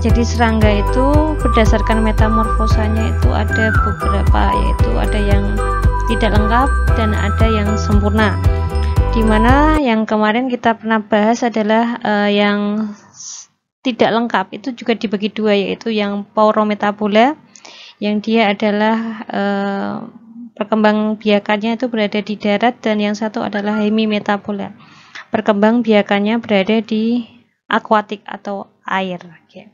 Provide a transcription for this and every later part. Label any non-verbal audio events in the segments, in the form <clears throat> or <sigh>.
jadi serangga itu berdasarkan metamorfosanya itu ada beberapa yaitu ada yang tidak lengkap dan ada yang sempurna dimana yang kemarin kita pernah bahas adalah uh, yang tidak lengkap itu juga dibagi dua yaitu yang paurometabola yang dia adalah uh, perkembang biakannya itu berada di darat dan yang satu adalah hemimetabola perkembang biakannya berada di akuatik atau air. Okay.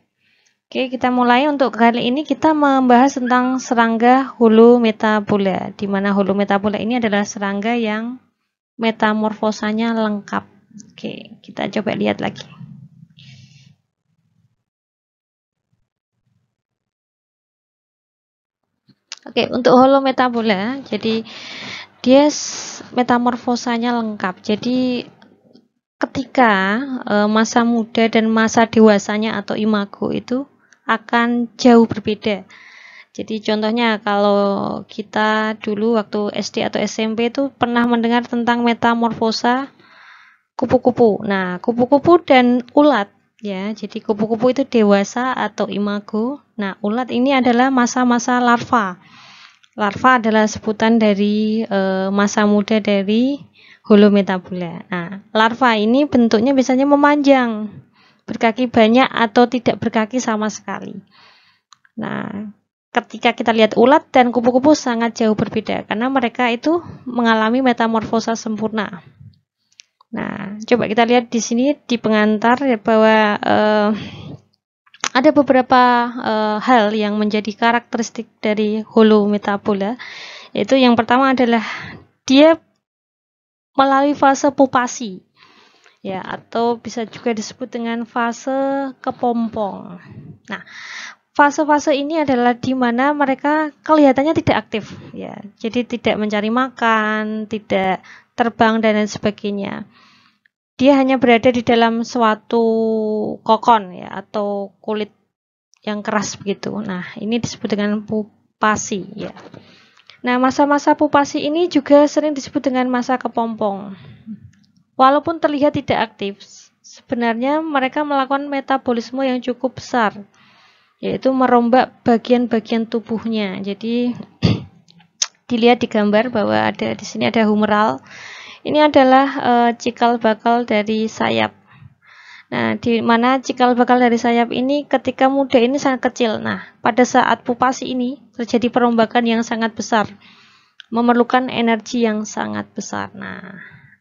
Oke, kita mulai untuk kali ini kita membahas tentang serangga hulu metabola. di mana hulu metabola ini adalah serangga yang metamorfosanya lengkap. Oke, kita coba lihat lagi. Oke, untuk hulu metabola, jadi dia metamorfosanya lengkap. Jadi ketika e, masa muda dan masa dewasanya atau imago itu akan jauh berbeda. Jadi contohnya kalau kita dulu waktu SD atau SMP itu pernah mendengar tentang metamorfosa kupu-kupu. Nah, kupu-kupu dan ulat ya. Jadi kupu-kupu itu dewasa atau imago. Nah, ulat ini adalah masa-masa larva. Larva adalah sebutan dari e, masa muda dari holometabula. Nah, larva ini bentuknya biasanya memanjang berkaki banyak atau tidak berkaki sama sekali. Nah, ketika kita lihat ulat dan kupu-kupu sangat jauh berbeda karena mereka itu mengalami metamorfosa sempurna. Nah, coba kita lihat di sini di pengantar ya, bahwa eh, ada beberapa eh, hal yang menjadi karakteristik dari holometabola. Yaitu yang pertama adalah dia melalui fase pupasi ya atau bisa juga disebut dengan fase kepompong. Nah, fase-fase ini adalah di mana mereka kelihatannya tidak aktif ya. Jadi tidak mencari makan, tidak terbang dan lain sebagainya. Dia hanya berada di dalam suatu kokon ya atau kulit yang keras begitu. Nah, ini disebut dengan pupasi ya. Nah, masa-masa pupasi ini juga sering disebut dengan masa kepompong. Walaupun terlihat tidak aktif, sebenarnya mereka melakukan metabolisme yang cukup besar, yaitu merombak bagian-bagian tubuhnya. Jadi <clears throat> dilihat di gambar bahwa ada di sini ada humeral. Ini adalah e, cikal bakal dari sayap. Nah, di mana cikal bakal dari sayap ini ketika muda ini sangat kecil. Nah, pada saat pupasi ini terjadi perombakan yang sangat besar, memerlukan energi yang sangat besar. Nah,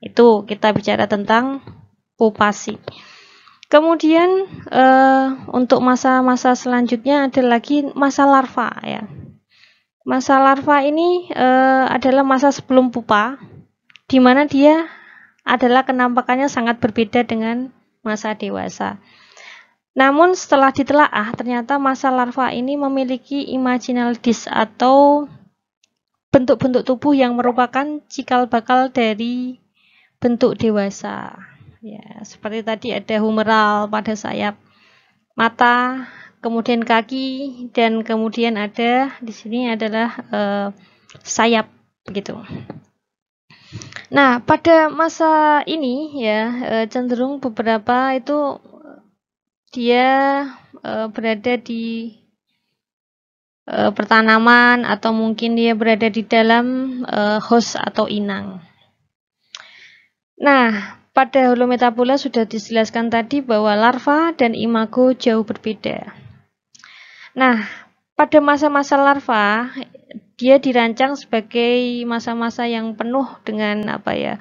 itu kita bicara tentang pupasi. Kemudian eh, untuk masa-masa selanjutnya ada lagi masa larva ya. Masa larva ini eh, adalah masa sebelum pupa, di mana dia adalah kenampakannya sangat berbeda dengan masa dewasa. Namun setelah ditelaah, ternyata masa larva ini memiliki imaginal disk atau bentuk-bentuk tubuh yang merupakan cikal bakal dari bentuk dewasa. Ya, seperti tadi ada humeral pada sayap mata, kemudian kaki dan kemudian ada di sini adalah eh, sayap gitu. Nah, pada masa ini ya eh, cenderung beberapa itu dia eh, berada di e, pertanaman atau mungkin dia berada di dalam e, host atau inang. Nah, pada holometabola sudah dijelaskan tadi bahwa larva dan imago jauh berbeda. Nah, pada masa-masa larva dia dirancang sebagai masa-masa yang penuh dengan apa ya?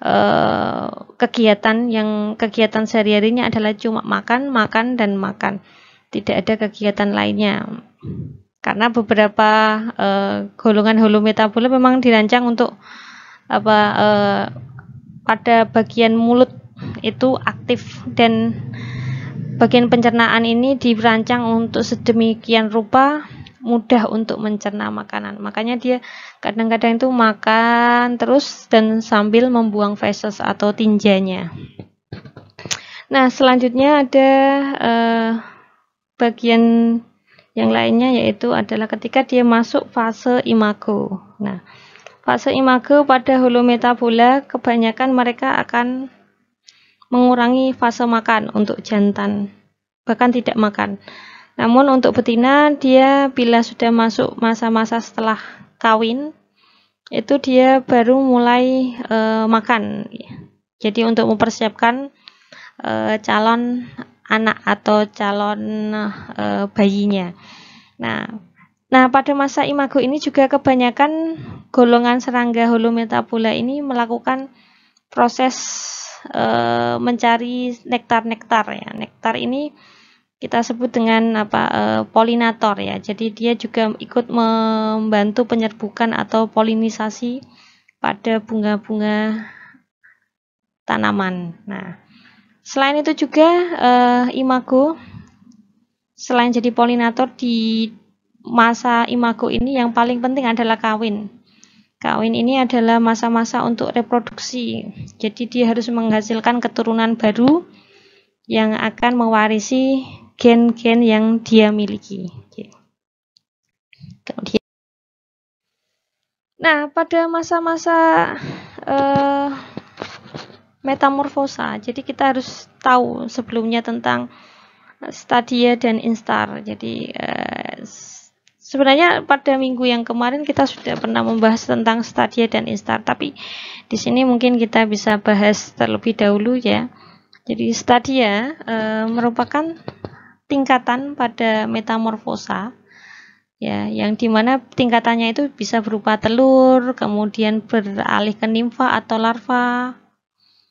Eh, kegiatan yang kegiatan sehari-harinya adalah cuma makan, makan dan makan. Tidak ada kegiatan lainnya. Karena beberapa uh, golongan holometabola memang dirancang untuk apa uh, pada bagian mulut itu aktif dan bagian pencernaan ini dirancang untuk sedemikian rupa mudah untuk mencerna makanan. Makanya dia kadang-kadang itu makan terus dan sambil membuang feses atau tinjanya. Nah, selanjutnya ada eh, bagian yang lainnya yaitu adalah ketika dia masuk fase imago. Nah, Fase imago pada holometabola kebanyakan mereka akan mengurangi fase makan untuk jantan, bahkan tidak makan. Namun untuk betina dia bila sudah masuk masa-masa setelah kawin itu dia baru mulai e, makan. Jadi untuk mempersiapkan e, calon anak atau calon e, bayinya. Nah, Nah, pada masa imago ini juga kebanyakan golongan serangga holometapula ini melakukan proses e, mencari nektar-nektar ya. Nektar ini kita sebut dengan apa e, polinator ya. Jadi dia juga ikut membantu penyerbukan atau polinisasi pada bunga-bunga tanaman. Nah, selain itu juga e, imago selain jadi polinator di masa imago ini yang paling penting adalah kawin. Kawin ini adalah masa-masa untuk reproduksi. Jadi dia harus menghasilkan keturunan baru yang akan mewarisi gen-gen yang dia miliki. Nah, pada masa-masa uh, metamorfosa, jadi kita harus tahu sebelumnya tentang stadia dan instar. Jadi uh, sebenarnya pada minggu yang kemarin kita sudah pernah membahas tentang stadia dan instar tapi di sini mungkin kita bisa bahas terlebih dahulu ya jadi stadia e, merupakan tingkatan pada metamorfosa ya yang dimana tingkatannya itu bisa berupa telur kemudian beralih ke nimfa atau larva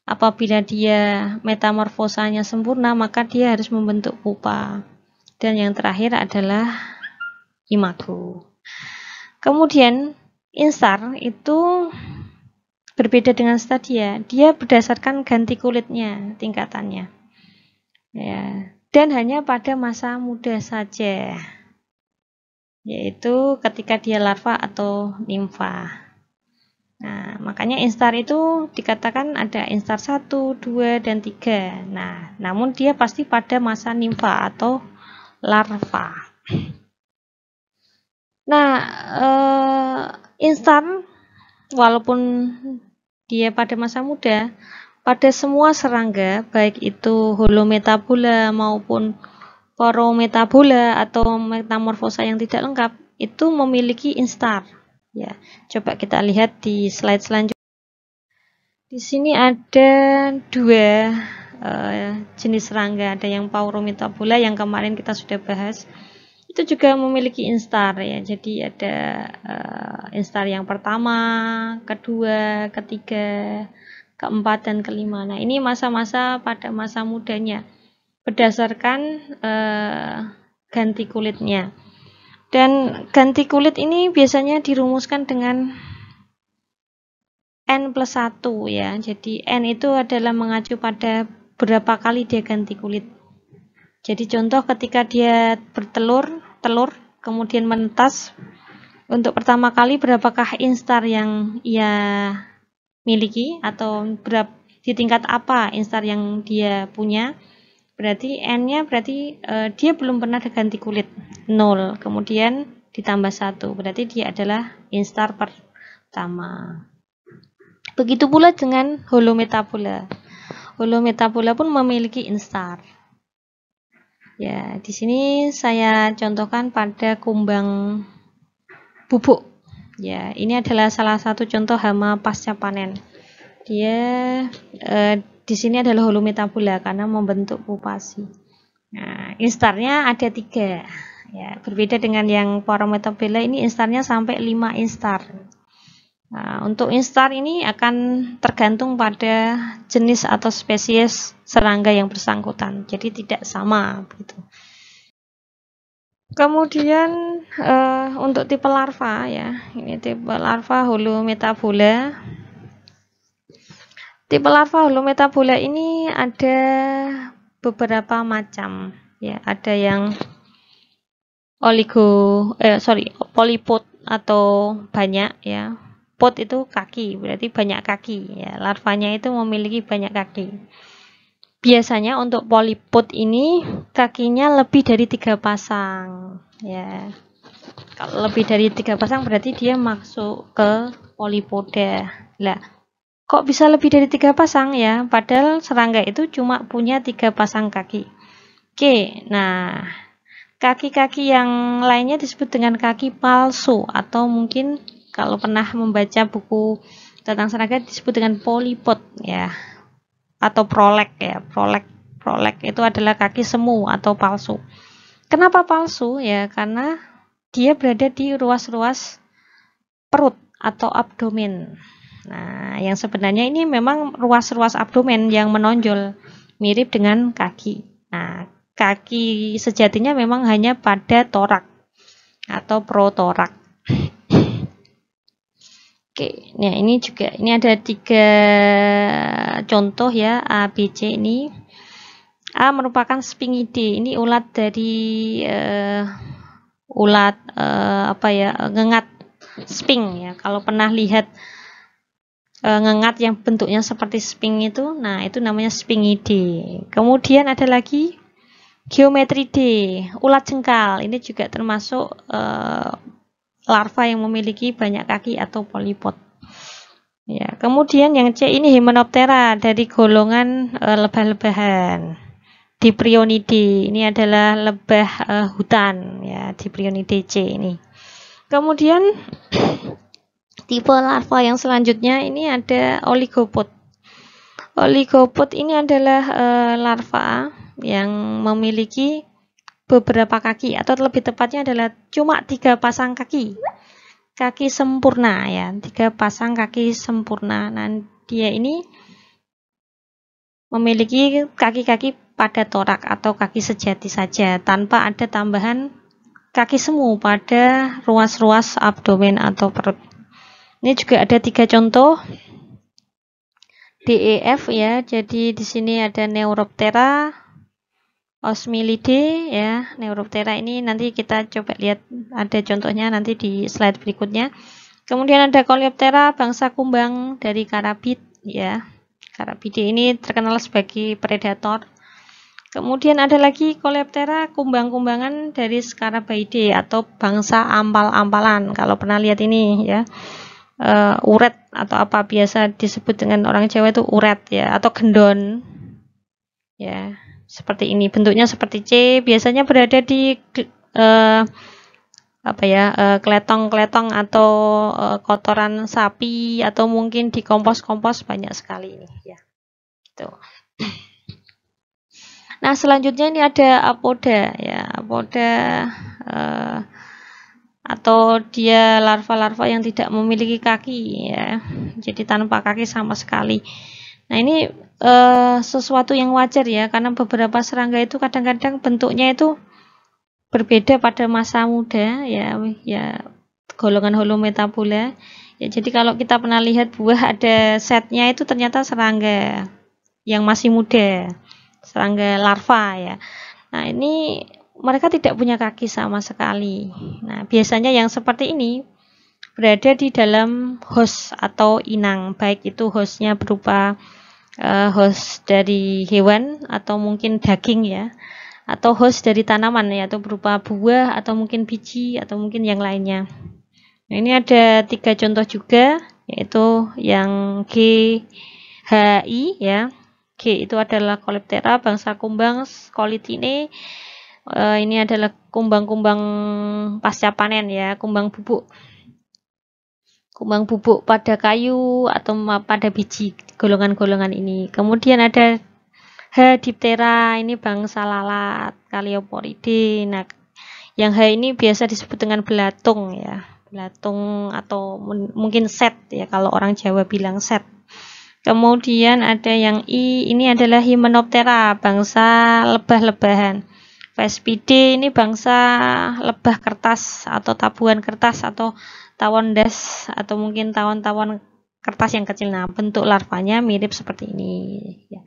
apabila dia metamorfosanya sempurna maka dia harus membentuk pupa dan yang terakhir adalah imago. Kemudian instar itu berbeda dengan stadia. Dia berdasarkan ganti kulitnya tingkatannya. Ya, dan hanya pada masa muda saja. Yaitu ketika dia larva atau nimfa. Nah, makanya instar itu dikatakan ada instar 1, 2, dan 3. Nah, namun dia pasti pada masa nimfa atau larva. Nah, uh, instan walaupun dia pada masa muda, pada semua serangga, baik itu holometabola maupun porometabola atau metamorfosa yang tidak lengkap, itu memiliki instar. Ya, coba kita lihat di slide selanjutnya. Di sini ada dua uh, jenis serangga, ada yang porometabola yang kemarin kita sudah bahas, itu juga memiliki instar ya jadi ada uh, instar yang pertama kedua ketiga keempat dan kelima nah ini masa-masa pada masa mudanya berdasarkan uh, ganti kulitnya dan ganti kulit ini biasanya dirumuskan dengan N plus 1 ya jadi N itu adalah mengacu pada berapa kali dia ganti kulit jadi contoh ketika dia bertelur, telur kemudian menetas untuk pertama kali berapakah instar yang ia miliki atau berapa di tingkat apa instar yang dia punya? Berarti n-nya berarti uh, dia belum pernah diganti kulit 0, kemudian ditambah satu Berarti dia adalah instar pertama. Begitu pula dengan holometabola. Holometabola pun memiliki instar. Ya, di sini saya contohkan pada kumbang bubuk. Ya, ini adalah salah satu contoh hama pasca panen. Dia eh, di sini adalah holometabula karena membentuk pupasi. Nah, instarnya ada tiga. Ya, berbeda dengan yang porometabula ini instarnya sampai 5 instar. Nah, untuk instar ini akan tergantung pada jenis atau spesies serangga yang bersangkutan, jadi tidak sama Gitu. Kemudian uh, untuk tipe larva ya, ini tipe larva holometabola. Tipe larva holometabola ini ada beberapa macam ya, ada yang oligo eh sorry polipod atau banyak ya pot itu kaki, berarti banyak kaki. Ya, larvanya itu memiliki banyak kaki. Biasanya untuk polipod ini kakinya lebih dari tiga pasang. Ya, kalau lebih dari tiga pasang berarti dia masuk ke polipoda. Ya. Lah, kok bisa lebih dari tiga pasang ya? Padahal serangga itu cuma punya tiga pasang kaki. Oke, nah kaki-kaki yang lainnya disebut dengan kaki palsu atau mungkin kalau pernah membaca buku tentang serangga disebut dengan polipot ya atau prolek ya. Prolek prolek itu adalah kaki semu atau palsu. Kenapa palsu? Ya karena dia berada di ruas-ruas perut atau abdomen. Nah, yang sebenarnya ini memang ruas-ruas abdomen yang menonjol mirip dengan kaki. Nah, kaki sejatinya memang hanya pada torak atau protorak. Oke, nah ini juga ini ada tiga contoh ya A, B, C ini. A merupakan spingidae. Ini ulat dari uh, ulat uh, apa ya ngengat sping ya. Kalau pernah lihat uh, ngengat yang bentuknya seperti sping itu, nah itu namanya spingidae. Kemudian ada lagi geometri D, ulat jengkal. Ini juga termasuk uh, larva yang memiliki banyak kaki atau polipot. Ya, kemudian yang C ini Hymenoptera dari golongan uh, lebah-lebahan. Diprionidae. ini adalah lebah uh, hutan ya, Diprionidae C ini. Kemudian <clears throat> tipe larva yang selanjutnya ini ada oligopod. Oligopod ini adalah uh, larva yang memiliki beberapa kaki atau lebih tepatnya adalah cuma tiga pasang kaki kaki sempurna ya tiga pasang kaki sempurna nah dia ini memiliki kaki-kaki pada torak atau kaki sejati saja tanpa ada tambahan kaki semu pada ruas-ruas abdomen atau perut ini juga ada tiga contoh DEF ya jadi di sini ada Neuroptera OsmiLide, ya, Neuroptera ini nanti kita coba lihat ada contohnya nanti di slide berikutnya. Kemudian ada Coleoptera bangsa kumbang dari Karabit ya. Karabide ini terkenal sebagai predator. Kemudian ada lagi Coleoptera kumbang-kumbangan dari Scarabaeidae atau bangsa ampal-ampalan. Kalau pernah lihat ini ya. Uh, uret atau apa biasa disebut dengan orang Jawa itu uret ya atau gendon. Ya, seperti ini bentuknya seperti C biasanya berada di uh, apa ya eh, keletong-keletong atau uh, kotoran sapi atau mungkin di kompos-kompos banyak sekali ini ya itu. <clears throat> nah selanjutnya ini ada apoda ya apoda uh, atau dia larva-larva yang tidak memiliki kaki ya jadi tanpa kaki sama sekali nah ini uh, sesuatu yang wajar ya karena beberapa serangga itu kadang-kadang bentuknya itu berbeda pada masa muda ya ya golongan holometabula ya jadi kalau kita pernah lihat buah ada setnya itu ternyata serangga yang masih muda serangga larva ya nah ini mereka tidak punya kaki sama sekali nah biasanya yang seperti ini berada di dalam host atau inang baik itu hostnya berupa uh, host dari hewan atau mungkin daging ya atau host dari tanaman ya atau berupa buah atau mungkin biji atau mungkin yang lainnya. Nah, ini ada tiga contoh juga yaitu yang GHI ya. G itu adalah Coleoptera bangsa kumbang Scolitinae. uh, eh, ini adalah kumbang-kumbang pasca panen ya, kumbang bubuk kumbang bubuk pada kayu atau pada biji golongan-golongan ini. Kemudian ada H. diptera, ini bangsa lalat, Calioporide. Nah, yang H ini biasa disebut dengan belatung ya. Belatung atau mungkin set ya kalau orang Jawa bilang set. Kemudian ada yang I, ini adalah Hymenoptera, bangsa lebah-lebahan. Vespidae ini bangsa lebah kertas atau tabuhan kertas atau tawon des atau mungkin tawon-tawon kertas yang kecil. Nah, bentuk larvanya mirip seperti ini. Ya.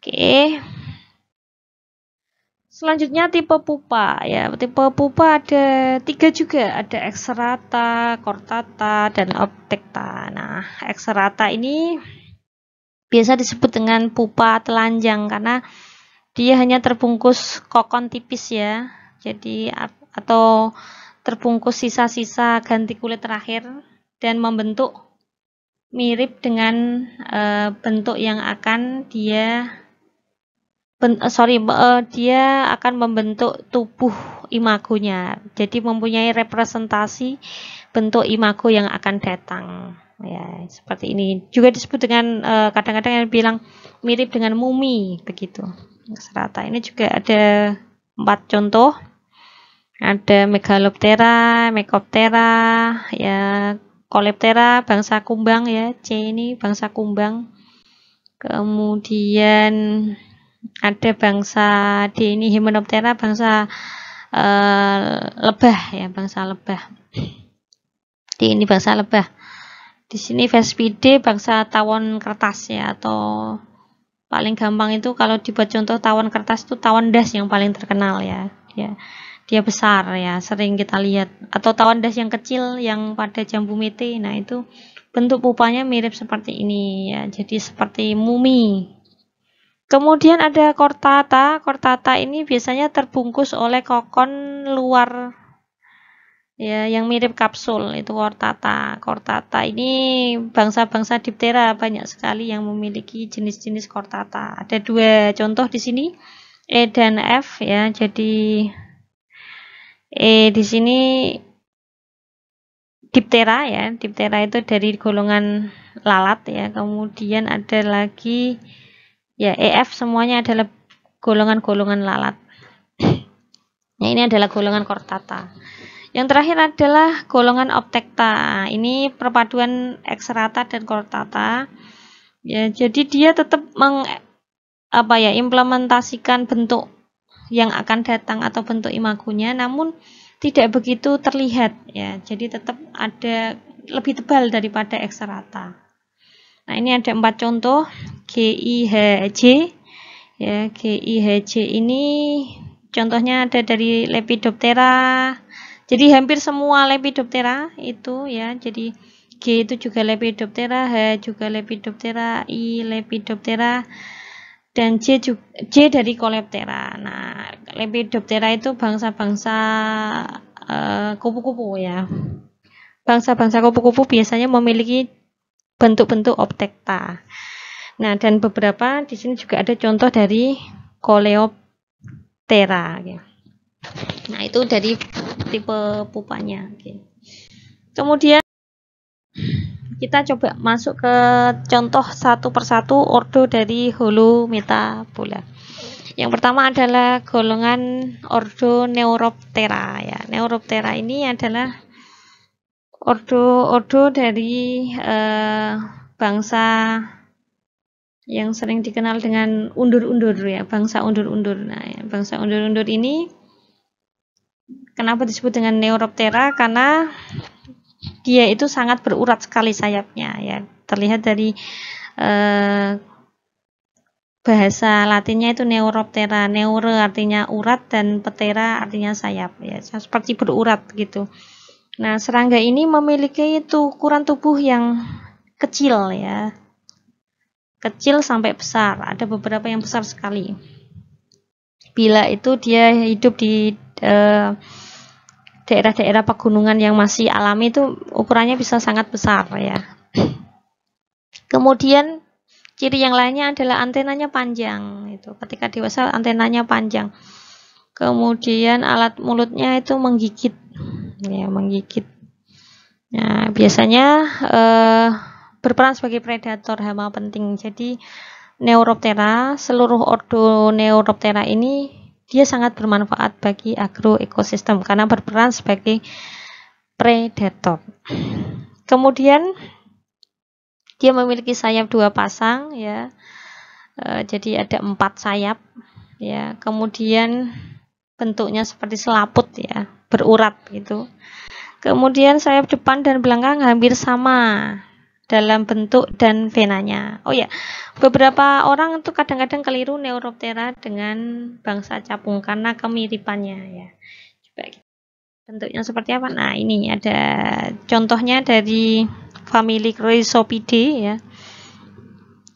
Oke. Selanjutnya tipe pupa ya. Tipe pupa ada tiga juga, ada ekserata, kortata, dan optekta. Nah, ekserata ini biasa disebut dengan pupa telanjang karena dia hanya terbungkus kokon tipis ya. Jadi atau terbungkus sisa-sisa ganti kulit terakhir dan membentuk mirip dengan e, bentuk yang akan dia ben, eh, sorry e, dia akan membentuk tubuh imagonya jadi mempunyai representasi bentuk imago yang akan datang ya seperti ini juga disebut dengan kadang-kadang e, yang bilang mirip dengan mumi begitu serata ini juga ada empat contoh ada Megaloptera, mekoptera, ya koleptera, bangsa kumbang ya, C ini bangsa kumbang. Kemudian ada bangsa D ini Hymenoptera bangsa uh, lebah ya, bangsa lebah. D ini bangsa lebah. Di sini Vespide bangsa tawon kertas ya atau paling gampang itu kalau dibuat contoh tawon kertas itu tawon das yang paling terkenal ya. Ya dia besar ya sering kita lihat atau tawon das yang kecil yang pada jambu mete nah itu bentuk pupanya mirip seperti ini ya jadi seperti mumi kemudian ada kortata kortata ini biasanya terbungkus oleh kokon luar ya yang mirip kapsul itu kortata kortata ini bangsa-bangsa diptera banyak sekali yang memiliki jenis-jenis kortata ada dua contoh di sini E dan F ya jadi eh di sini diptera ya diptera itu dari golongan lalat ya kemudian ada lagi ya EF semuanya adalah golongan-golongan lalat nah <clears throat> ini adalah golongan kortata yang terakhir adalah golongan optekta ini perpaduan ekserata dan kortata ya jadi dia tetap meng apa ya implementasikan bentuk yang akan datang atau bentuk imagonya namun tidak begitu terlihat ya. Jadi tetap ada lebih tebal daripada ekserata. Nah, ini ada empat contoh GIHJ. Ya, GIHJ ini contohnya ada dari Lepidoptera. Jadi hampir semua Lepidoptera itu ya. Jadi G itu juga Lepidoptera, H juga Lepidoptera, I Lepidoptera, dan C juga, C dari Coleoptera. Nah, Lepidoptera itu bangsa-bangsa eh, kupu-kupu uh, ya. Bangsa-bangsa kupu-kupu biasanya memiliki bentuk-bentuk optekta. Nah, dan beberapa di sini juga ada contoh dari Coleoptera. Nah, itu dari tipe pupanya. Kemudian kita coba masuk ke contoh satu persatu ordo dari hulu metabola Yang pertama adalah golongan ordo Neuroptera ya. Neuroptera ini adalah ordo ordo dari eh, bangsa yang sering dikenal dengan undur-undur ya, bangsa undur-undur. Nah, ya, bangsa undur-undur ini kenapa disebut dengan Neuroptera karena dia itu sangat berurat sekali sayapnya ya terlihat dari eh, bahasa latinnya itu neuroptera neure artinya urat dan petera artinya sayap ya seperti berurat gitu nah serangga ini memiliki itu ukuran tubuh yang kecil ya kecil sampai besar ada beberapa yang besar sekali bila itu dia hidup di eh, daerah-daerah pegunungan yang masih alami itu ukurannya bisa sangat besar ya. Kemudian ciri yang lainnya adalah antenanya panjang itu. Ketika dewasa antenanya panjang. Kemudian alat mulutnya itu menggigit ya, menggigit. Nah, biasanya eh, berperan sebagai predator hama penting. Jadi Neuroptera, seluruh ordo Neuroptera ini dia sangat bermanfaat bagi agroekosistem karena berperan sebagai predator. Kemudian dia memiliki sayap dua pasang ya. E, jadi ada empat sayap ya. Kemudian bentuknya seperti selaput ya, berurat gitu. Kemudian sayap depan dan belakang hampir sama dalam bentuk dan venanya. Oh ya, beberapa orang itu kadang-kadang keliru neuroptera dengan bangsa capung karena kemiripannya ya. Coba bentuknya seperti apa? Nah, ini ada contohnya dari famili Chrysopidae ya.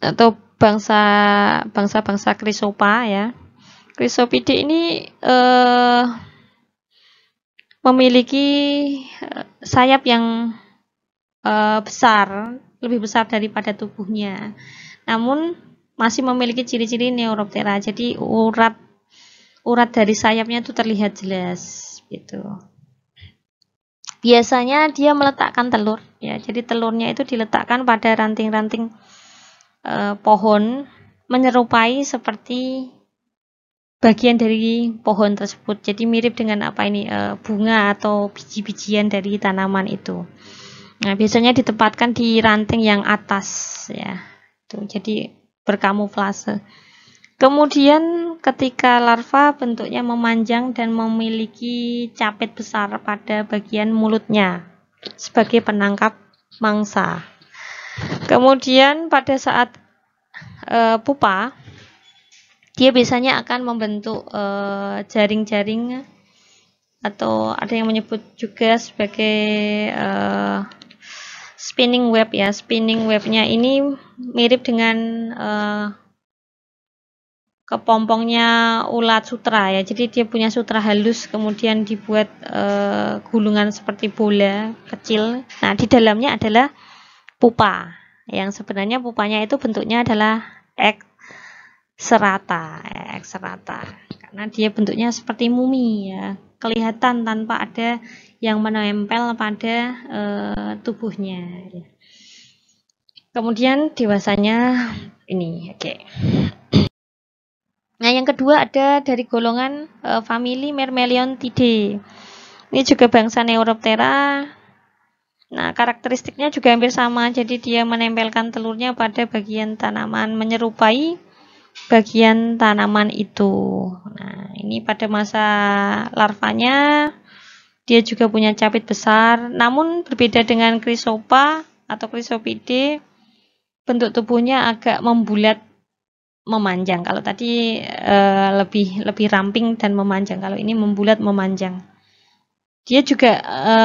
Atau bangsa bangsa-bangsa Chrysopa ya. Chrysopidae ini eh memiliki eh, sayap yang Eh, besar, lebih besar daripada tubuhnya. Namun masih memiliki ciri-ciri neuroptera. Jadi urat urat dari sayapnya itu terlihat jelas gitu. Biasanya dia meletakkan telur ya. Jadi telurnya itu diletakkan pada ranting-ranting eh, pohon menyerupai seperti bagian dari pohon tersebut. Jadi mirip dengan apa ini e, bunga atau biji-bijian dari tanaman itu. Nah, biasanya ditempatkan di ranting yang atas ya. Tuh, jadi berkamuflase. Kemudian ketika larva bentuknya memanjang dan memiliki capit besar pada bagian mulutnya sebagai penangkap mangsa. Kemudian pada saat e, pupa dia biasanya akan membentuk e, jaring-jaring e, atau ada yang menyebut juga sebagai e, spinning web ya spinning webnya ini mirip dengan uh, kepompongnya ulat sutra ya jadi dia punya sutra halus kemudian dibuat uh, gulungan seperti bola kecil nah di dalamnya adalah pupa yang sebenarnya pupanya itu bentuknya adalah X serata X serata karena dia bentuknya seperti mumi ya kelihatan tanpa ada yang menempel pada e, tubuhnya. Kemudian dewasanya ini, oke. Okay. Nah, yang kedua ada dari golongan e, famili Mermeliontidae. Ini juga bangsa Neuroptera. Nah, karakteristiknya juga hampir sama. Jadi dia menempelkan telurnya pada bagian tanaman menyerupai bagian tanaman itu. Nah, ini pada masa larvanya dia juga punya capit besar, namun berbeda dengan krisopa atau krisopide bentuk tubuhnya agak membulat memanjang. Kalau tadi e, lebih lebih ramping dan memanjang, kalau ini membulat memanjang. Dia juga e,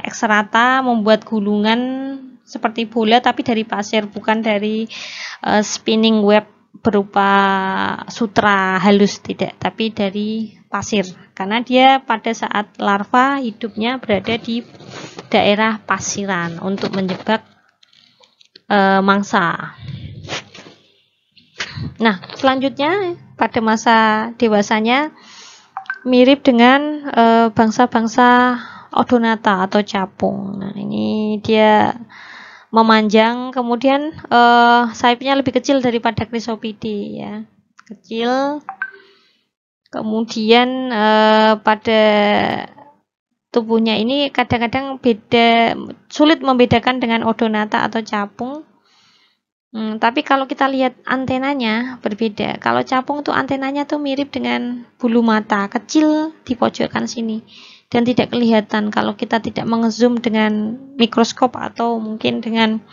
ekserata membuat gulungan seperti bola tapi dari pasir bukan dari e, spinning web berupa sutra halus tidak tapi dari pasir karena dia pada saat larva hidupnya berada di daerah pasiran untuk menjebak e, mangsa. Nah, selanjutnya pada masa dewasanya mirip dengan e, bangsa-bangsa e, odonata atau capung. Nah, ini dia memanjang kemudian e, sayapnya lebih kecil daripada chrysopidi ya kecil kemudian uh, pada tubuhnya ini kadang-kadang beda sulit membedakan dengan odonata atau capung hmm, tapi kalau kita lihat antenanya berbeda kalau capung tuh antenanya tuh mirip dengan bulu mata kecil di pojokan sini dan tidak kelihatan kalau kita tidak mengezoom dengan mikroskop atau mungkin dengan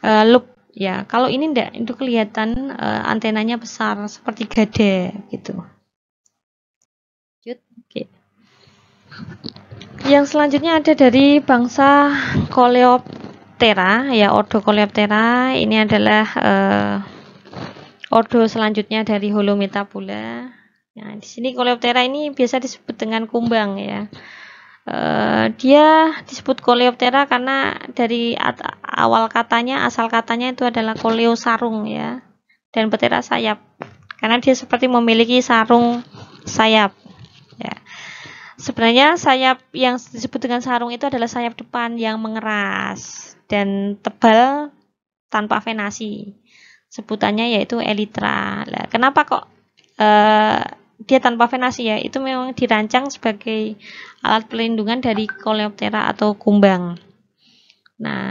uh, loop ya kalau ini tidak itu kelihatan uh, antenanya besar seperti gada gitu yang selanjutnya ada dari bangsa Coleoptera ya Ordo Coleoptera ini adalah eh, ordo selanjutnya dari Holometa pula nah di sini Coleoptera ini biasa disebut dengan kumbang ya eh, dia disebut Coleoptera karena dari awal katanya asal katanya itu adalah coleo sarung ya dan petera sayap karena dia seperti memiliki sarung sayap Sebenarnya sayap yang disebut dengan sarung itu adalah sayap depan yang mengeras dan tebal tanpa venasi. Sebutannya yaitu elitra. Nah, kenapa kok uh, dia tanpa venasi ya? Itu memang dirancang sebagai alat pelindungan dari coleoptera atau kumbang. Nah,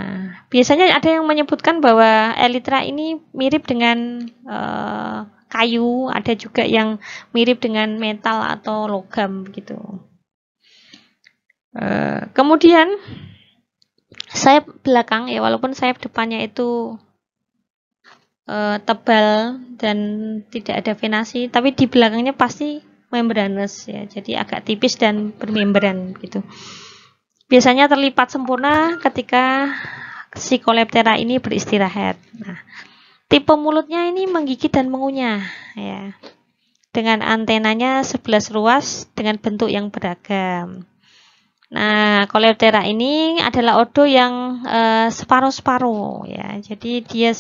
biasanya ada yang menyebutkan bahwa elitra ini mirip dengan uh, kayu, ada juga yang mirip dengan metal atau logam gitu. Eh, kemudian sayap belakang ya walaupun sayap depannya itu uh, tebal dan tidak ada venasi, tapi di belakangnya pasti membranous ya, jadi agak tipis dan bermembran gitu. Biasanya terlipat sempurna ketika si coleoptera ini beristirahat. Nah, tipe mulutnya ini menggigit dan mengunyah ya. Dengan antenanya 11 ruas dengan bentuk yang beragam. Nah, Coleoptera ini adalah odo yang eh, separuh-separuh ya. Jadi dia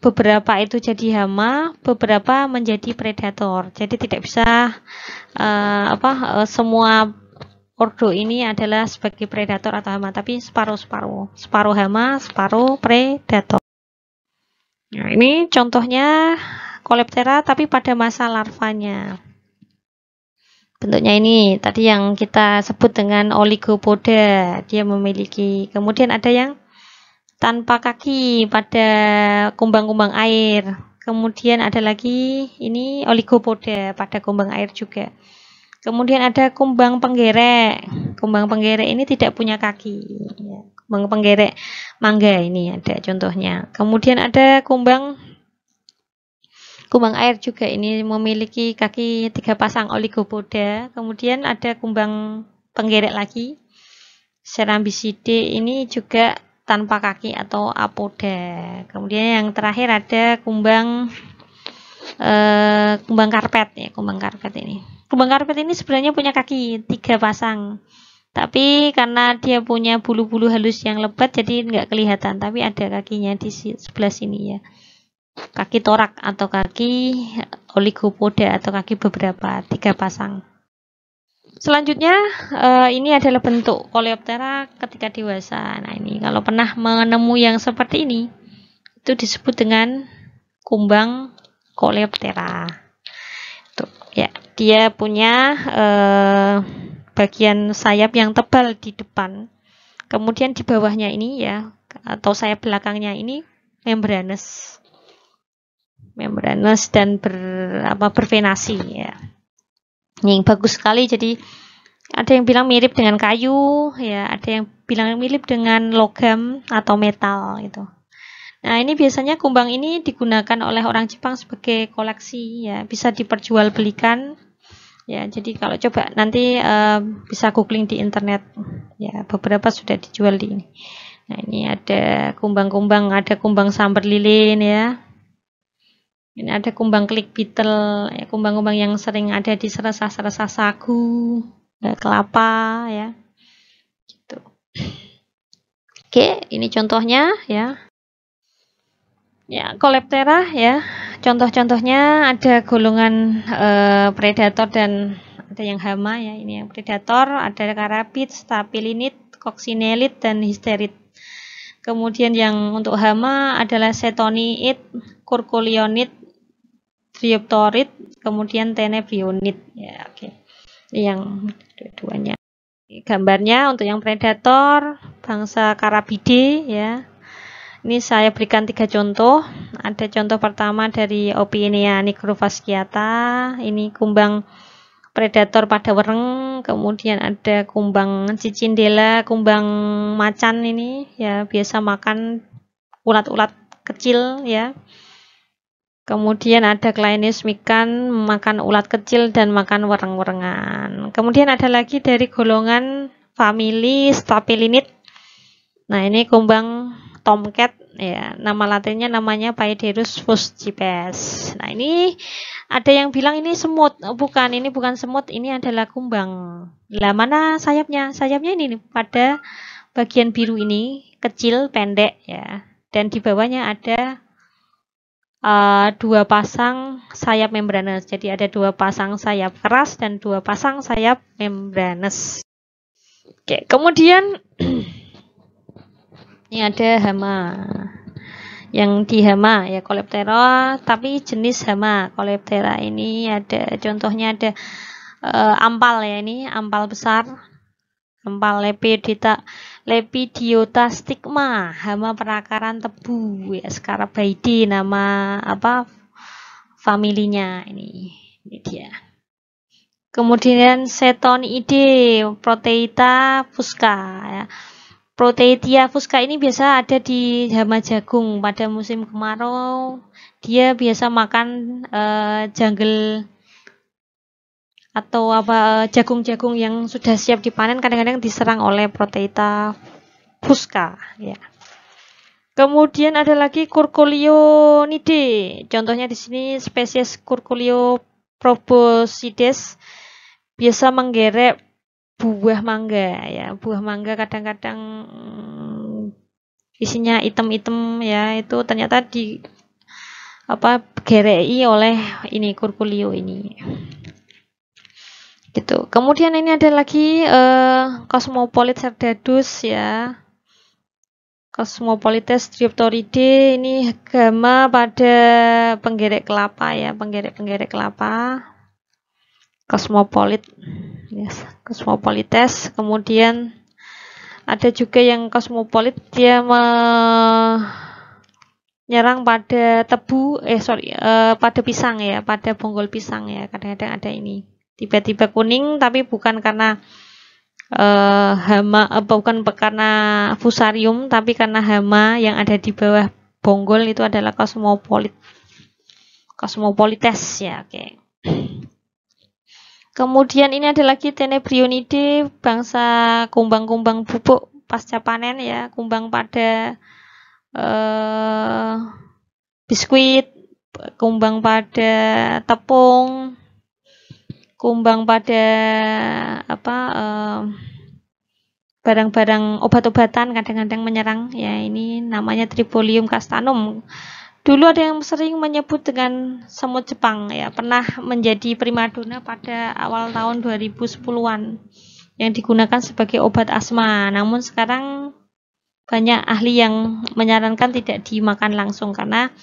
beberapa itu jadi hama, beberapa menjadi predator. Jadi tidak bisa eh, apa eh, semua ordo ini adalah sebagai predator atau hama, tapi separuh-separuh. Separuh hama, separuh predator. Nah, ini contohnya Coleoptera tapi pada masa larvanya. Bentuknya ini tadi yang kita sebut dengan oligopoda. Dia memiliki kemudian ada yang tanpa kaki pada kumbang-kumbang air. Kemudian ada lagi ini oligopoda pada kumbang air juga. Kemudian ada kumbang penggerek. Kumbang penggerek ini tidak punya kaki. Ya. Kumbang penggerek mangga ini ada contohnya. Kemudian ada kumbang Kumbang air juga ini memiliki kaki tiga pasang oligopoda. Kemudian ada kumbang penggerek lagi. Serambiside ini juga tanpa kaki atau apoda. Kemudian yang terakhir ada kumbang eh, kumbang karpet ya, kumbang karpet ini. Kumbang karpet ini sebenarnya punya kaki tiga pasang. Tapi karena dia punya bulu-bulu halus yang lebat jadi nggak kelihatan, tapi ada kakinya di sebelah sini ya kaki torak atau kaki eh, oligopoda atau kaki beberapa, tiga pasang. Selanjutnya, eh, ini adalah bentuk coleoptera ketika dewasa. Nah, ini kalau pernah menemui yang seperti ini, itu disebut dengan kumbang coleoptera. Tuh, ya, dia punya eh, bagian sayap yang tebal di depan. Kemudian di bawahnya ini ya, atau sayap belakangnya ini membranes membranous dan ber apa bervenasi ya. Ini yang bagus sekali jadi ada yang bilang mirip dengan kayu ya, ada yang bilang mirip dengan logam atau metal gitu. Nah, ini biasanya kumbang ini digunakan oleh orang Jepang sebagai koleksi ya, bisa diperjualbelikan. Ya, jadi kalau coba nanti uh, bisa googling di internet ya, beberapa sudah dijual di ini. Nah, ini ada kumbang-kumbang, ada kumbang sambar lilin ya ini ada kumbang klik beetle ya kumbang-kumbang yang sering ada di serasa-serasa sagu eh, kelapa ya gitu oke ini contohnya ya ya coleoptera, ya contoh-contohnya ada golongan eh, predator dan ada yang hama ya ini yang predator ada karabit stapilinid coccinellid, dan histerit kemudian yang untuk hama adalah setoniid kurkulionit trioptorit, kemudian tenebrionit. Ya, oke. Okay. Yang dua-duanya. Gambarnya untuk yang predator bangsa Carabidae ya. Ini saya berikan tiga contoh. Ada contoh pertama dari opinia nigrofasciata ini kumbang predator pada wereng, kemudian ada kumbang cicindela, kumbang macan ini ya biasa makan ulat-ulat kecil ya. Kemudian ada Kleines mikan, makan ulat kecil dan makan wereng-werengan. Kemudian ada lagi dari golongan famili Stapelinid. Nah, ini kumbang tomcat ya. Nama latinnya namanya Paiderus fuscipes. Nah, ini ada yang bilang ini semut. Bukan, ini bukan semut, ini adalah kumbang. Lah mana sayapnya? Sayapnya ini nih, pada bagian biru ini kecil pendek ya dan di bawahnya ada uh, dua pasang sayap membranes, Jadi ada dua pasang sayap keras dan dua pasang sayap membranes. Oke, kemudian <clears throat> ini ada hama. Yang di hama ya Coleoptera, tapi jenis hama Coleoptera ini ada contohnya ada uh, ampal ya ini, ampal besar, ampal lepidita Lepidiota stigma, hama perakaran tebu, ya, Scarabaidi nama apa familinya ini. Ini dia. Kemudian Setonide Proteita fusca ya. Proteitia fusca ini biasa ada di hama jagung pada musim kemarau. Dia biasa makan uh, eh, jungle atau apa eh, jagung-jagung yang sudah siap dipanen kadang-kadang diserang oleh proteita fusca ya. Kemudian ada lagi nidae. Contohnya di sini spesies Curculio proboscides biasa menggerek buah mangga ya. Buah mangga kadang-kadang mm, isinya item-item ya itu ternyata di apa gerei oleh ini Curculio ini gitu. Kemudian ini ada lagi uh, eh, Cosmopolite serdadus ya. Cosmopolites Dryoptoridae ini gama pada penggerek kelapa ya, penggerek-penggerek kelapa. Cosmopolit. Yes, Cosmopolites. Kemudian ada juga yang Cosmopolit dia menyerang pada tebu eh sorry eh, pada pisang ya, pada bonggol pisang ya. Kadang-kadang ada ini tiba-tiba kuning tapi bukan karena eh, hama eh, bukan karena fusarium tapi karena hama yang ada di bawah bonggol itu adalah kosmopolit kosmopolites ya oke okay. Kemudian ini ada lagi Tenebrionidae, bangsa kumbang-kumbang bubuk pasca panen ya, kumbang pada eh, biskuit, kumbang pada tepung, kumbang pada apa barang-barang um, obat-obatan kadang-kadang menyerang ya ini namanya Tripolium castanum dulu ada yang sering menyebut dengan semut Jepang ya pernah menjadi primadona pada awal tahun 2010-an yang digunakan sebagai obat asma namun sekarang banyak ahli yang menyarankan tidak dimakan langsung karena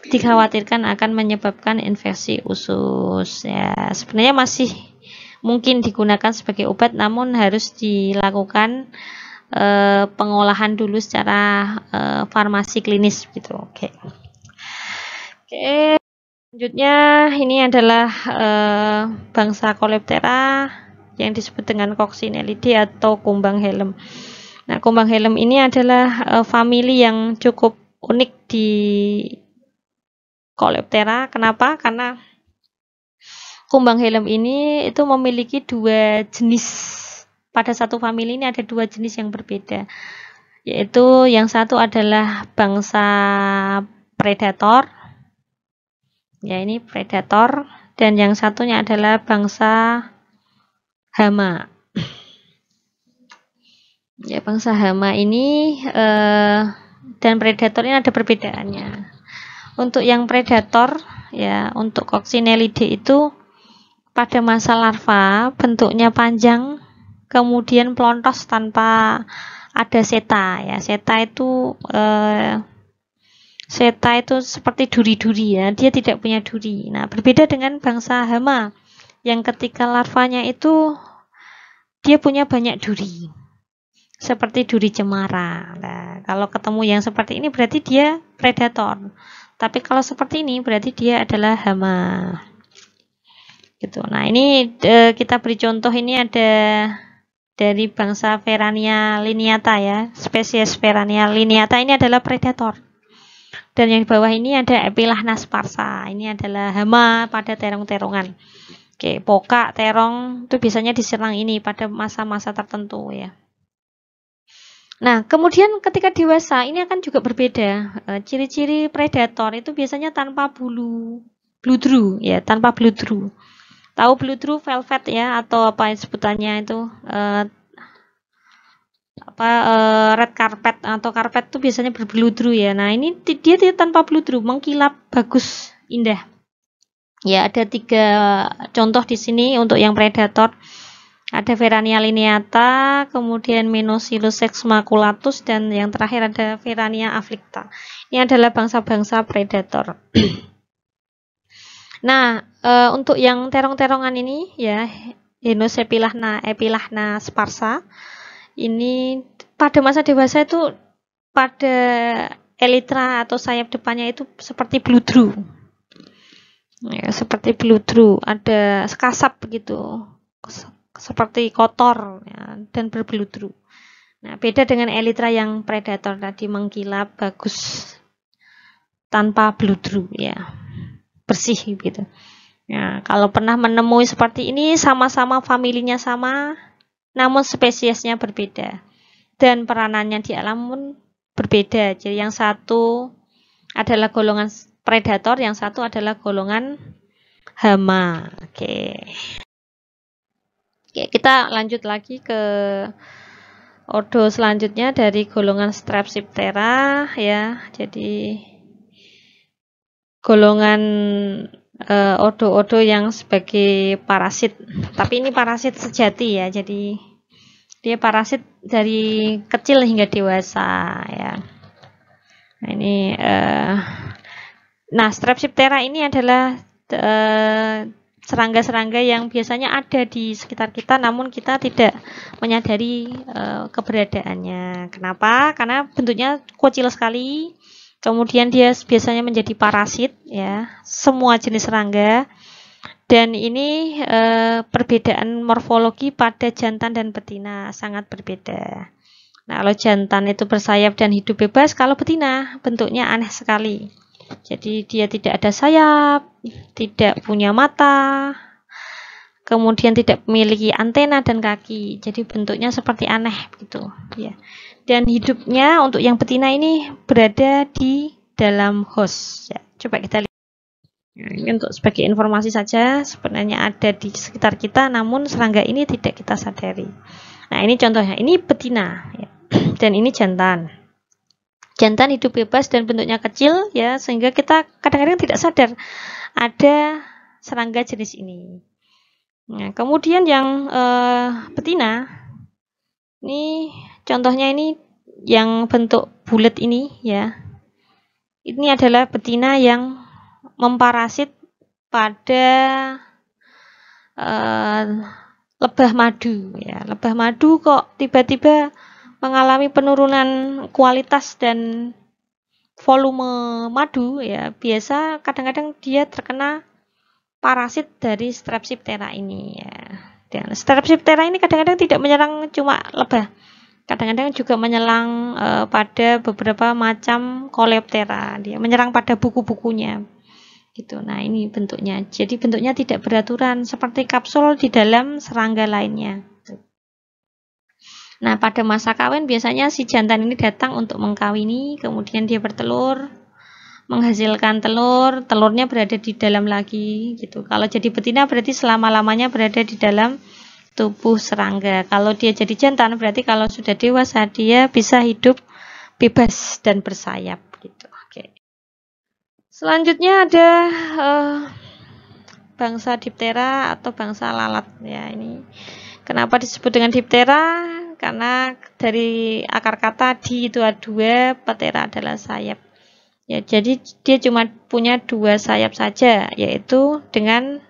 dikhawatirkan akan menyebabkan infeksi usus. Ya, sebenarnya masih mungkin digunakan sebagai obat namun harus dilakukan e, pengolahan dulu secara e, farmasi klinis gitu. Oke. Oke. Okay. Selanjutnya ini adalah e, bangsa Coleoptera yang disebut dengan Coccinellidae atau kumbang helm. Nah, kumbang helm ini adalah e, famili yang cukup unik di Coleoptera. Kenapa? Karena kumbang helm ini itu memiliki dua jenis. Pada satu famili ini ada dua jenis yang berbeda. Yaitu yang satu adalah bangsa predator. Ya, ini predator dan yang satunya adalah bangsa hama. Ya, bangsa hama ini eh, dan predator ini ada perbedaannya. Untuk yang predator ya, untuk Coccinellidae itu pada masa larva bentuknya panjang kemudian plontos tanpa ada seta ya. Seta itu eh, seta itu seperti duri-duri ya. Dia tidak punya duri. Nah, berbeda dengan bangsa hama yang ketika larvanya itu dia punya banyak duri seperti duri cemara nah, kalau ketemu yang seperti ini berarti dia predator tapi kalau seperti ini berarti dia adalah hama. Gitu. Nah, ini e, kita beri contoh ini ada dari bangsa Verania lineata ya. Spesies Verania lineata ini adalah predator. Dan yang di bawah ini ada Epilahnas sparsa, Ini adalah hama pada terong-terongan. Oke, pokak, terong itu biasanya diserang ini pada masa-masa tertentu ya. Nah, kemudian ketika dewasa ini akan juga berbeda. Eh, ciri-ciri predator itu biasanya tanpa bulu bludru ya, tanpa bludru. Tahu bludru velvet ya atau apa sebutannya itu e, apa e, red carpet atau karpet itu biasanya berbludru ya. Nah, ini dia tidak tanpa bludru, mengkilap bagus, indah. Ya, ada tiga contoh di sini untuk yang predator ada Verania lineata, kemudian Minosilus exmaculatus, dan yang terakhir ada Verania afflicta. Ini adalah bangsa-bangsa predator. <clears throat> nah, e, untuk yang terong-terongan ini ya, Henus epilahna epilahna sparsa. Ini pada masa dewasa itu pada elitra atau sayap depannya itu seperti bludru. Ya, seperti bludru, ada sekasap begitu seperti kotor ya, dan berbeludru. Nah, beda dengan elitra yang predator tadi mengkilap bagus tanpa beludru ya. Bersih gitu. Ya, kalau pernah menemui seperti ini sama-sama familinya sama, namun spesiesnya berbeda dan peranannya di alam pun berbeda. Jadi yang satu adalah golongan predator, yang satu adalah golongan hama. Oke. Okay. Oke, kita lanjut lagi ke ordo selanjutnya dari golongan Strepsiptera ya. Jadi golongan eh, ordo ordo uh, yang sebagai parasit. Tapi ini parasit sejati ya. Jadi dia parasit dari kecil hingga dewasa ya. Nah, ini uh, nah Strepsiptera ini adalah uh, serangga-serangga yang biasanya ada di sekitar kita namun kita tidak menyadari e, keberadaannya. Kenapa? Karena bentuknya kecil sekali. Kemudian dia biasanya menjadi parasit ya, semua jenis serangga. Dan ini e, perbedaan morfologi pada jantan dan betina sangat berbeda. Nah, kalau jantan itu bersayap dan hidup bebas, kalau betina bentuknya aneh sekali. Jadi dia tidak ada sayap, tidak punya mata, kemudian tidak memiliki antena dan kaki. Jadi bentuknya seperti aneh gitu, ya. Dan hidupnya untuk yang betina ini berada di dalam host. Ya. Coba kita lihat. Nah, ini untuk sebagai informasi saja sebenarnya ada di sekitar kita namun serangga ini tidak kita sadari. Nah, ini contohnya. Ini betina ya. Dan ini jantan. Jantan hidup bebas dan bentuknya kecil ya sehingga kita kadang-kadang tidak sadar ada serangga jenis ini. Nah, kemudian yang eh, betina ini contohnya ini yang bentuk bulat ini ya. Ini adalah betina yang memparasit pada eh, lebah madu ya. Lebah madu kok tiba-tiba mengalami penurunan kualitas dan volume madu ya biasa kadang-kadang dia terkena parasit dari strepsiptera ini ya. Dan strepsiptera ini kadang-kadang tidak menyerang cuma lebah. Kadang-kadang juga menyerang e, pada beberapa macam coleoptera. Dia menyerang pada buku-bukunya. Gitu. Nah, ini bentuknya. Jadi bentuknya tidak beraturan seperti kapsul di dalam serangga lainnya. Nah, pada masa kawin biasanya si jantan ini datang untuk mengkawini, kemudian dia bertelur, menghasilkan telur, telurnya berada di dalam lagi gitu. Kalau jadi betina berarti selama-lamanya berada di dalam tubuh serangga. Kalau dia jadi jantan berarti kalau sudah dewasa dia bisa hidup bebas dan bersayap gitu. Oke. Selanjutnya ada uh, bangsa diptera atau bangsa lalat ya ini. Kenapa disebut dengan diptera? karena dari akar kata di itu ada dua, petera adalah sayap. Ya, jadi dia cuma punya dua sayap saja, yaitu dengan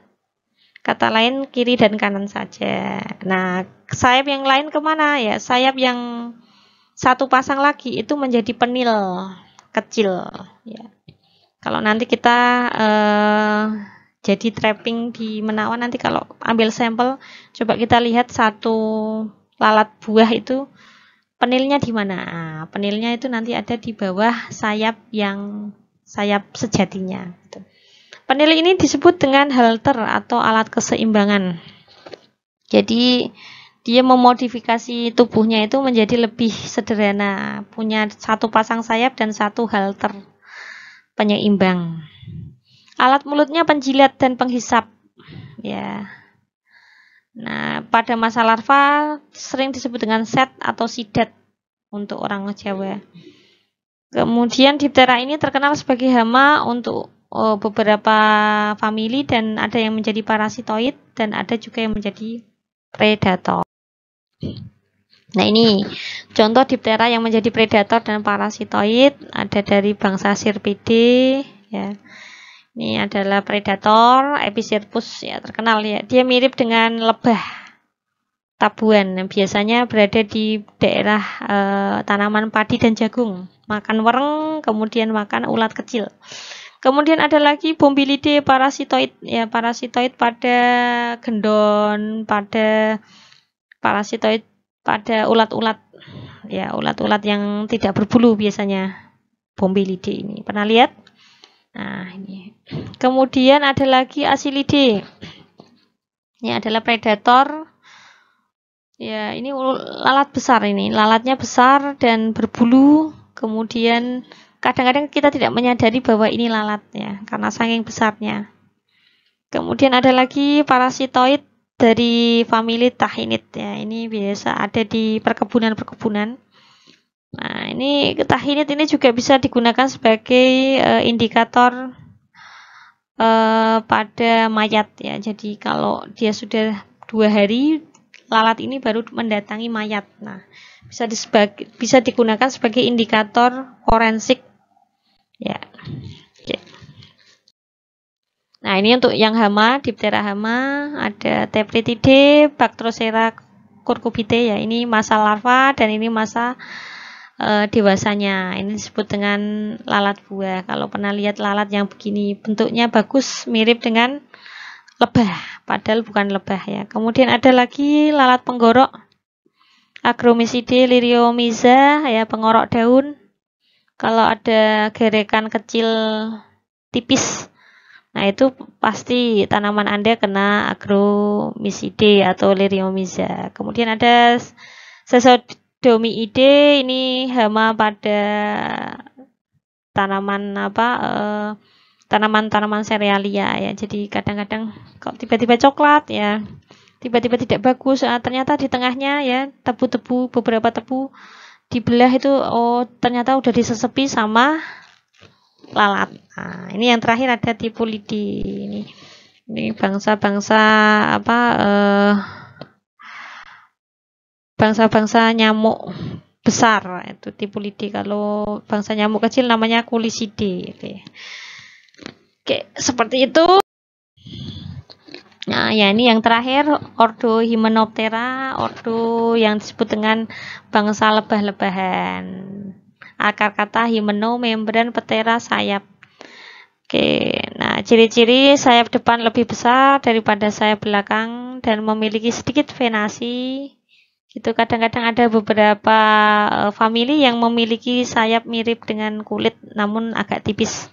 kata lain kiri dan kanan saja. Nah, sayap yang lain kemana ya? Sayap yang satu pasang lagi itu menjadi penil kecil. Ya. Kalau nanti kita eh, jadi trapping di menawan nanti kalau ambil sampel, coba kita lihat satu lalat buah itu penilnya di mana? Nah, penilnya itu nanti ada di bawah sayap yang sayap sejatinya. Gitu. Penil ini disebut dengan halter atau alat keseimbangan. Jadi dia memodifikasi tubuhnya itu menjadi lebih sederhana, punya satu pasang sayap dan satu halter penyeimbang. Alat mulutnya penjilat dan penghisap. Ya. Nah, pada masa larva sering disebut dengan set atau sidet untuk orang Jawa. Kemudian diptera ini terkenal sebagai hama untuk oh, beberapa famili dan ada yang menjadi parasitoid dan ada juga yang menjadi predator. Nah ini contoh diptera yang menjadi predator dan parasitoid ada dari bangsa sirpide ya. Ini adalah predator episcirpus ya, terkenal ya. Dia mirip dengan lebah tabuan yang biasanya berada di daerah e, tanaman padi dan jagung. Makan wereng, kemudian makan ulat kecil. Kemudian ada lagi bombilide parasitoid ya, parasitoid pada gendon, pada parasitoid pada ulat-ulat ya, ulat-ulat yang tidak berbulu biasanya. Bombilide ini. Pernah lihat? Nah, ini. Kemudian ada lagi Asilidae. Ini adalah predator. Ya, ini lalat besar ini. Lalatnya besar dan berbulu. Kemudian kadang-kadang kita tidak menyadari bahwa ini lalatnya karena saking besarnya. Kemudian ada lagi parasitoid dari famili tahinit. ya. Ini biasa ada di perkebunan-perkebunan Nah, ini tahinit ini juga bisa digunakan sebagai uh, indikator uh, pada mayat ya. Jadi kalau dia sudah dua hari lalat ini baru mendatangi mayat. Nah, bisa disebagi, bisa digunakan sebagai indikator forensik ya. Nah, ini untuk yang hama, diptera hama, ada Tepritidae, Bactrocera curcubitae ya. Ini masa larva dan ini masa e, dewasanya. Ini disebut dengan lalat buah. Kalau pernah lihat lalat yang begini, bentuknya bagus, mirip dengan lebah, padahal bukan lebah ya. Kemudian ada lagi lalat penggorok. Agromycide liriomiza ya pengorok daun. Kalau ada gerekan kecil tipis Nah, itu pasti tanaman Anda kena agromycide atau liriomiza. Kemudian ada ide ini hama pada tanaman apa eh, tanaman-tanaman uh, serealia ya. Jadi kadang-kadang kok tiba-tiba coklat ya tiba-tiba tidak bagus uh, ternyata di tengahnya ya tebu-tebu beberapa tebu dibelah itu oh ternyata udah disesepi sama lalat nah, ini yang terakhir ada tipulidi ini ini bangsa-bangsa apa eh, bangsa-bangsa nyamuk besar itu lidi. kalau bangsa nyamuk kecil namanya kulisidi. gitu ya. Oke, seperti itu. Nah, ya ini yang terakhir ordo Hymenoptera, ordo yang disebut dengan bangsa lebah-lebahan. Akar kata himeno membran, petera, sayap. Oke, nah ciri-ciri sayap depan lebih besar daripada sayap belakang dan memiliki sedikit venasi itu kadang-kadang ada beberapa eh, family yang memiliki sayap mirip dengan kulit namun agak tipis.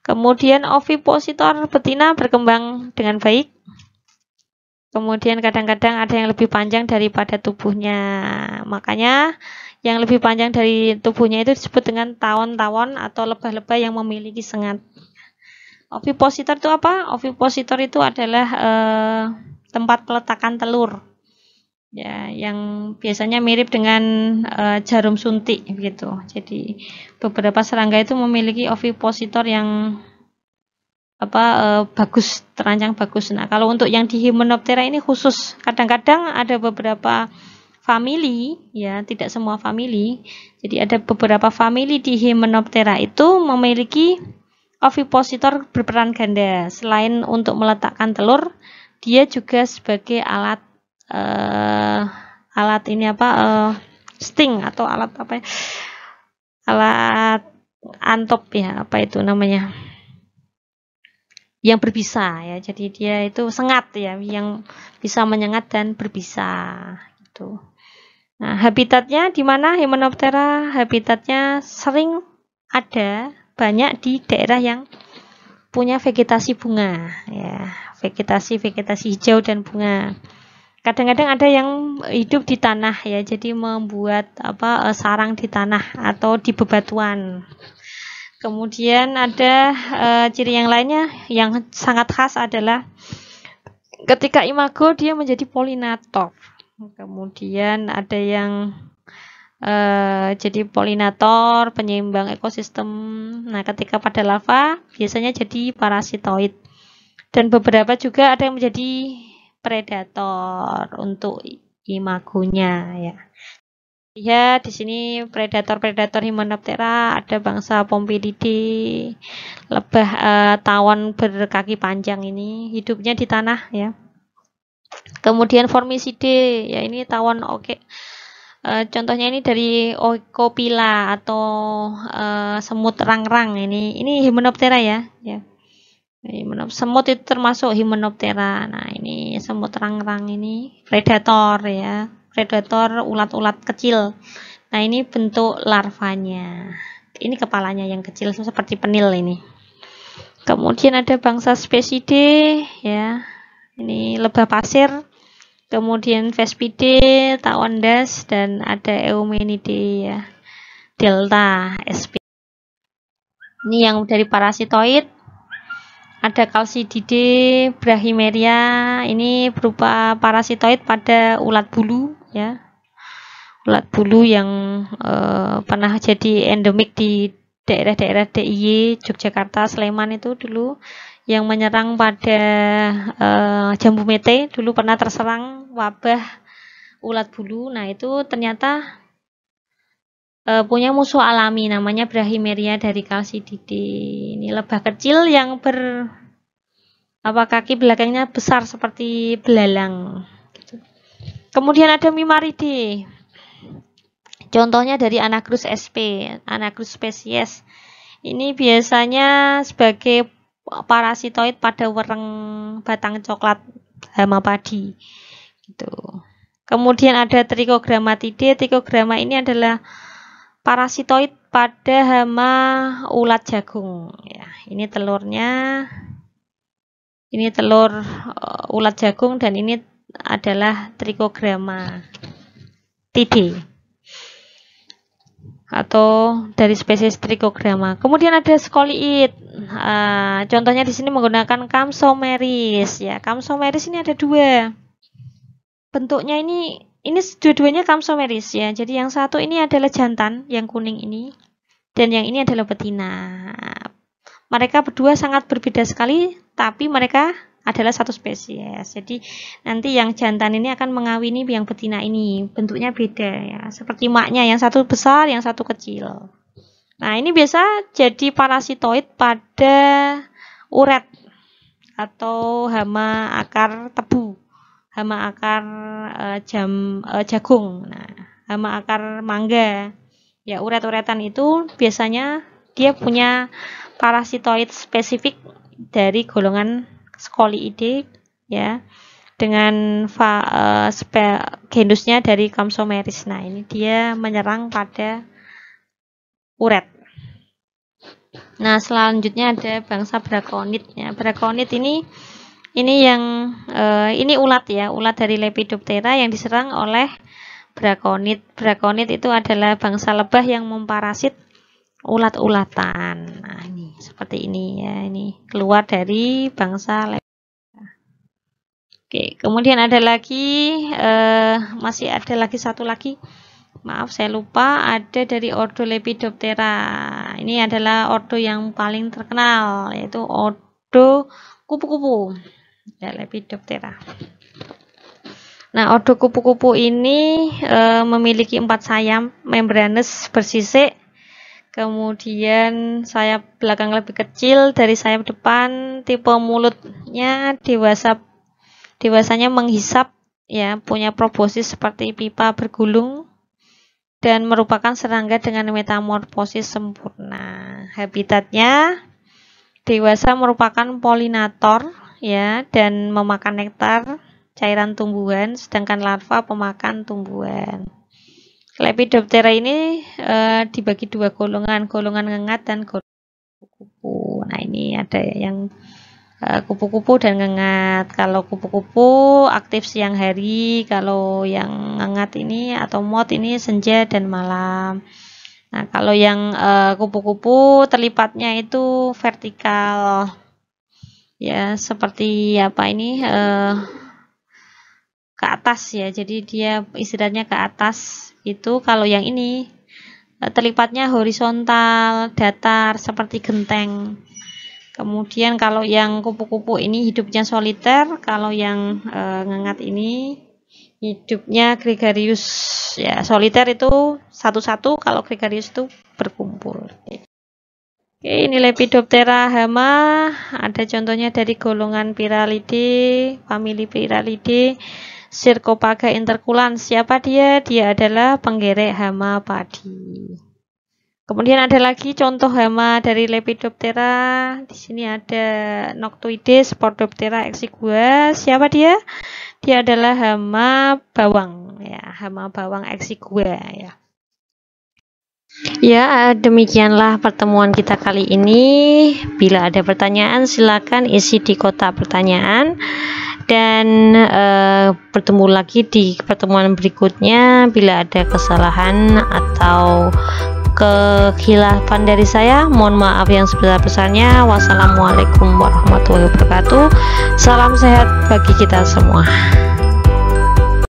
Kemudian ovipositor betina berkembang dengan baik. Kemudian kadang-kadang ada yang lebih panjang daripada tubuhnya. Makanya yang lebih panjang dari tubuhnya itu disebut dengan tawon-tawon atau lebah-lebah yang memiliki sengat. Ovipositor itu apa? Ovipositor itu adalah eh, tempat peletakan telur ya yang biasanya mirip dengan uh, jarum suntik begitu. Jadi beberapa serangga itu memiliki ovipositor yang apa uh, bagus terancang bagus. Nah, kalau untuk yang di Hymenoptera ini khusus. Kadang-kadang ada beberapa family ya, tidak semua family Jadi ada beberapa family di Hymenoptera itu memiliki ovipositor berperan ganda. Selain untuk meletakkan telur, dia juga sebagai alat uh, alat ini apa uh, sting atau alat apa ya? alat antop ya apa itu namanya yang berbisa ya jadi dia itu sengat ya yang bisa menyengat dan berbisa itu nah habitatnya di mana Hymenoptera habitatnya sering ada banyak di daerah yang punya vegetasi bunga ya vegetasi vegetasi hijau dan bunga kadang-kadang ada yang hidup di tanah ya jadi membuat apa eh, sarang di tanah atau di bebatuan kemudian ada uh, ciri yang lainnya yang sangat khas adalah ketika imago dia menjadi polinator kemudian ada yang uh, jadi polinator penyeimbang ekosistem nah ketika pada lava biasanya jadi parasitoid dan beberapa juga ada yang menjadi predator untuk imagonya ya. Ya, di sini predator-predator himenoptera ada bangsa Pompilidae, lebah eh, tawon berkaki panjang ini hidupnya di tanah ya. Kemudian Formicidae, ya ini tawon oke. Okay. Uh, eh, contohnya ini dari Oikopila atau uh, semut rang-rang ini. Ini himenoptera ya, ya. Himenop semut itu termasuk Hymenoptera. Nah, ini semut rang-rang ini predator ya. Predator ulat-ulat kecil. Nah, ini bentuk larvanya. Ini kepalanya yang kecil seperti penil ini. Kemudian ada bangsa Spesidae ya. Ini lebah pasir. Kemudian Vespidae, Tawandas, dan ada Eumenidae ya. Delta SP. Ini yang dari parasitoid ada kalsidide brahimeria Ini berupa parasitoid pada ulat bulu ya. Ulat bulu yang e, pernah jadi endemik di daerah-daerah DIY Yogyakarta, Sleman itu dulu yang menyerang pada e, jambu mete dulu pernah terserang wabah ulat bulu. Nah, itu ternyata uh, punya musuh alami namanya Brahimeria dari Chalcididae. Ini lebah kecil yang ber apa kaki belakangnya besar seperti belalang. Gitu. Kemudian ada Mimaridae. Contohnya dari Anacrus sp, Anacrus species. Ini biasanya sebagai parasitoid pada wereng batang coklat hama padi. Gitu. Kemudian ada Trichogramatidae. Trichogramma ini adalah parasitoid pada hama ulat jagung ya ini telurnya ini telur uh, ulat jagung dan ini adalah trichogramma TD atau dari spesies trichogramma kemudian ada skoliid uh, eh, contohnya di sini menggunakan kamsomeris ya kamsomeris ini ada dua bentuknya ini ini dua-duanya kamsomeris ya. Jadi yang satu ini adalah jantan, yang kuning ini, dan yang ini adalah betina. Mereka berdua sangat berbeda sekali, tapi mereka adalah satu spesies. Jadi nanti yang jantan ini akan mengawini yang betina ini, bentuknya beda ya. Seperti maknya, yang satu besar, yang satu kecil. Nah, ini biasa jadi parasitoid pada uret atau hama akar tebu hama akar uh, jam uh, jagung. Nah, hama akar mangga. Ya, uret-uretan itu biasanya dia punya parasitoid spesifik dari golongan Scoliidae ya dengan fa, uh, spe, genusnya dari Kamsomeris. Nah, ini dia menyerang pada uret. Nah, selanjutnya ada bangsa brakonit. Ya, ini ini yang uh, ini ulat ya ulat dari Lepidoptera yang diserang oleh brakonit brakonit itu adalah bangsa lebah yang memparasit ulat-ulatan nah ini seperti ini ya ini keluar dari bangsa Lepidoptera oke kemudian ada lagi uh, masih ada lagi satu lagi maaf saya lupa ada dari ordo Lepidoptera ini adalah ordo yang paling terkenal yaitu ordo kupu-kupu lebih Lepidoptera. Ah. Nah, ordo kupu-kupu ini e, memiliki empat sayap membranes bersisik, kemudian sayap belakang lebih kecil dari sayap depan, tipe mulutnya dewasa dewasanya menghisap, ya punya proboscis seperti pipa bergulung dan merupakan serangga dengan metamorfosis sempurna. Habitatnya dewasa merupakan polinator ya dan memakan nektar cairan tumbuhan, sedangkan larva pemakan tumbuhan. Lepidoptera ini e, dibagi dua golongan, golongan ngengat dan kupu-kupu. Nah ini ada yang eh, kupu-kupu e, dan ngengat. Kalau kupu-kupu aktif siang hari, kalau yang ngengat ini atau mod ini senja dan malam. Nah kalau yang eh, kupu-kupu e, terlipatnya itu vertikal ya seperti apa ini eh, ke atas ya jadi dia istilahnya ke atas itu kalau yang ini eh, terlipatnya horizontal datar seperti genteng kemudian kalau yang kupu-kupu ini hidupnya soliter kalau yang e, ngengat ini hidupnya gregarius ya soliter itu satu-satu kalau gregarius itu berkumpul Oke, nilai Lepidoptera hama ada contohnya dari golongan Pyralidae, famili Pyralidae, Circopaga interculans. Siapa dia? Dia adalah penggerek hama padi. Kemudian ada lagi contoh hama dari Lepidoptera. Di sini ada Noctuides, Spordoptera exigua. Siapa dia? Dia adalah hama bawang ya, hama bawang exigua ya. Ya, demikianlah pertemuan kita kali ini. Bila ada pertanyaan, silakan isi di kotak pertanyaan dan eh, bertemu lagi di pertemuan berikutnya. Bila ada kesalahan atau kehilafan dari saya. Mohon maaf yang sebesar-besarnya. Wassalamualaikum warahmatullahi wabarakatuh. Salam sehat bagi kita semua.